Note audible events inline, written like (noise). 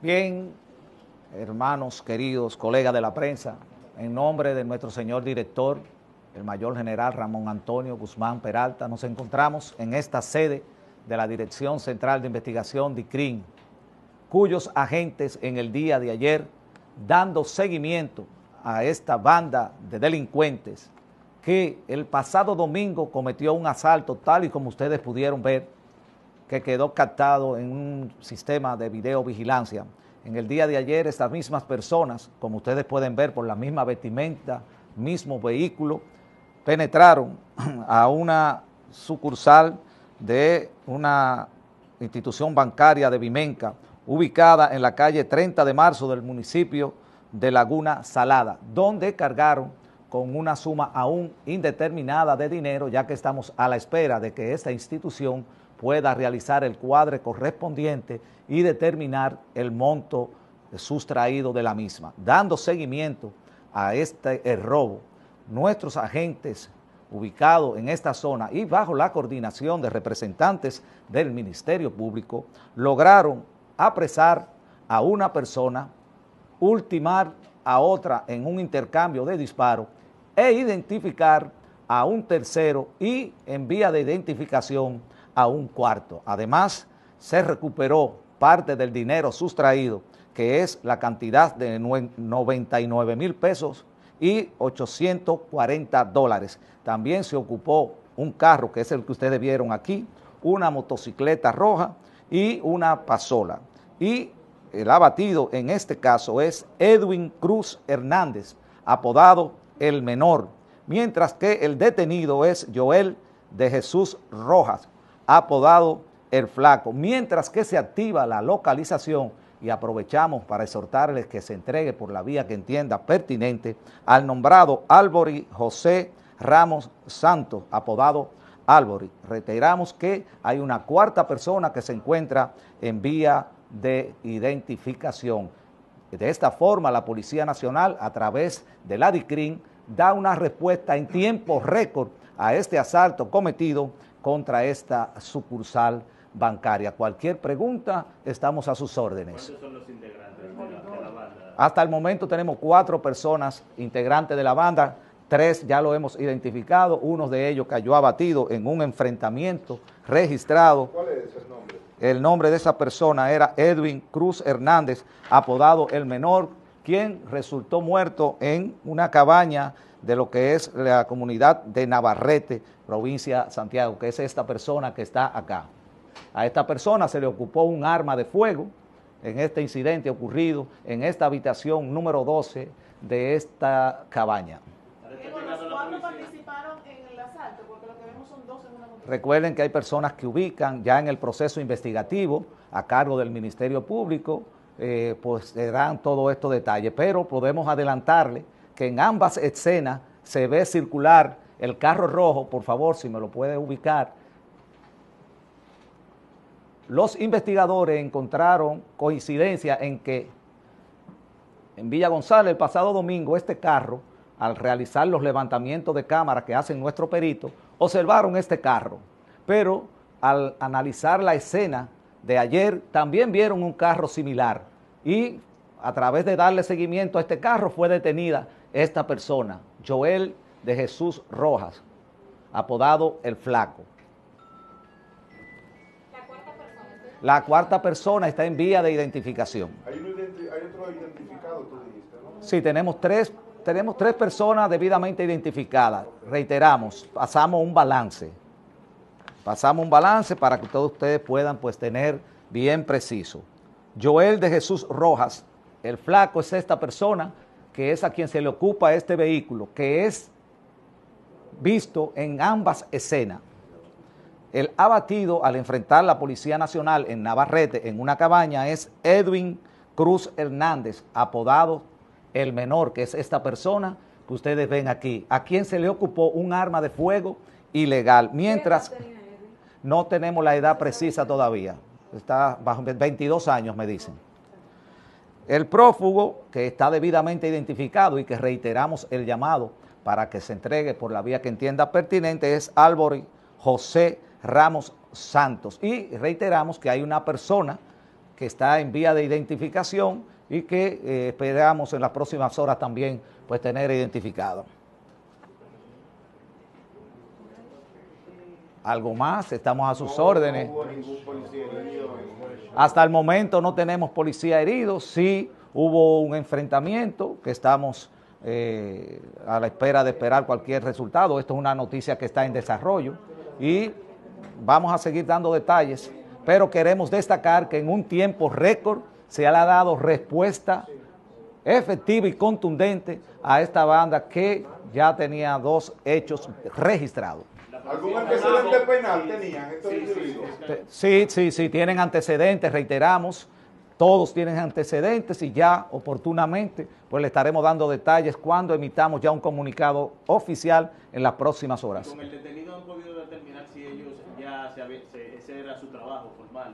Bien, hermanos queridos, colegas de la prensa, en nombre de nuestro señor director, el mayor general Ramón Antonio Guzmán Peralta, nos encontramos en esta sede de la Dirección Central de Investigación DICRIN, cuyos agentes en el día de ayer, dando seguimiento a esta banda de delincuentes que el pasado domingo cometió un asalto tal y como ustedes pudieron ver, que quedó captado en un sistema de videovigilancia. En el día de ayer, estas mismas personas, como ustedes pueden ver por la misma vestimenta, mismo vehículo, penetraron (clears throat) a una sucursal de una institución bancaria de Vimenca, ubicada en la calle 30 de marzo del municipio de Laguna Salada, donde cargaron con una suma aún indeterminada de dinero, ya que estamos a la espera de que esta institución pueda realizar el cuadre correspondiente y determinar el monto sustraído de la misma. Dando seguimiento a este robo, nuestros agentes ubicados en esta zona y bajo la coordinación de representantes del Ministerio Público, lograron apresar a una persona, ultimar a otra en un intercambio de disparos e identificar a un tercero y en vía de identificación a un cuarto. Además, se recuperó parte del dinero sustraído, que es la cantidad de 99 mil pesos y 840 dólares. También se ocupó un carro, que es el que ustedes vieron aquí, una motocicleta roja y una pasola. Y el abatido en este caso es Edwin Cruz Hernández, apodado El Menor, mientras que el detenido es Joel de Jesús Rojas, apodado El Flaco, mientras que se activa la localización y aprovechamos para exhortarles que se entregue por la vía que entienda pertinente al nombrado Álvori José Ramos Santos, apodado Álvori. Reiteramos que hay una cuarta persona que se encuentra en vía de identificación. De esta forma, la Policía Nacional, a través de la DICRIN, da una respuesta en tiempo récord a este asalto cometido contra esta sucursal bancaria. Cualquier pregunta, estamos a sus órdenes. Hasta el momento tenemos cuatro personas integrantes de la banda, tres ya lo hemos identificado, uno de ellos cayó abatido en un enfrentamiento registrado. ¿Cuál es el nombre? El nombre de esa persona era Edwin Cruz Hernández, apodado El Menor, quien resultó muerto en una cabaña de lo que es la comunidad de Navarrete, provincia Santiago, que es esta persona que está acá. A esta persona se le ocupó un arma de fuego en este incidente ocurrido en esta habitación número 12 de esta cabaña. Recuerden que hay personas que ubican ya en el proceso investigativo a cargo del Ministerio Público, eh, pues pues dan todo estos detalles, pero podemos adelantarle que en ambas escenas se ve circular el carro rojo, por favor, si me lo puede ubicar, los investigadores encontraron coincidencia en que en Villa González el pasado domingo este carro, al realizar los levantamientos de cámara que hacen nuestro perito, observaron este carro, pero al analizar la escena de ayer también vieron un carro similar y a través de darle seguimiento a este carro fue detenida esta persona, Joel de Jesús Rojas, apodado El Flaco. La cuarta persona, está en vía de identificación. Hay, otro identificado, tú dijiste, ¿no? Sí, tenemos tres, tenemos tres personas debidamente identificadas. Reiteramos, pasamos un balance. Pasamos un balance para que todos ustedes puedan pues tener bien preciso. Joel de Jesús Rojas, el flaco es esta persona que es a quien se le ocupa este vehículo, que es visto en ambas escenas. El abatido al enfrentar la Policía Nacional en Navarrete, en una cabaña, es Edwin Cruz Hernández, apodado el menor, que es esta persona que ustedes ven aquí, a quien se le ocupó un arma de fuego ilegal, mientras no tenemos la edad precisa todavía, está bajo 22 años, me dicen. El prófugo, que está debidamente identificado y que reiteramos el llamado para que se entregue por la vía que entienda pertinente, es Álvaro José Ramos Santos. Y reiteramos que hay una persona que está en vía de identificación y que eh, esperamos en las próximas horas también pues, tener identificado. ¿Algo más? Estamos a sus órdenes. Hasta el momento no tenemos policía herido, sí hubo un enfrentamiento que estamos eh, a la espera de esperar cualquier resultado. Esto es una noticia que está en desarrollo y vamos a seguir dando detalles, pero queremos destacar que en un tiempo récord se le ha dado respuesta efectiva y contundente a esta banda que ya tenía dos hechos registrados. ¿Algún antecedente penal tenían estos individuos? Sí, sí, sí, tienen antecedentes, reiteramos. Todos tienen antecedentes y ya oportunamente pues le estaremos dando detalles cuando emitamos ya un comunicado oficial en las próximas horas. ¿Con el detenido han podido determinar si ellos ya se, ese era su trabajo formal?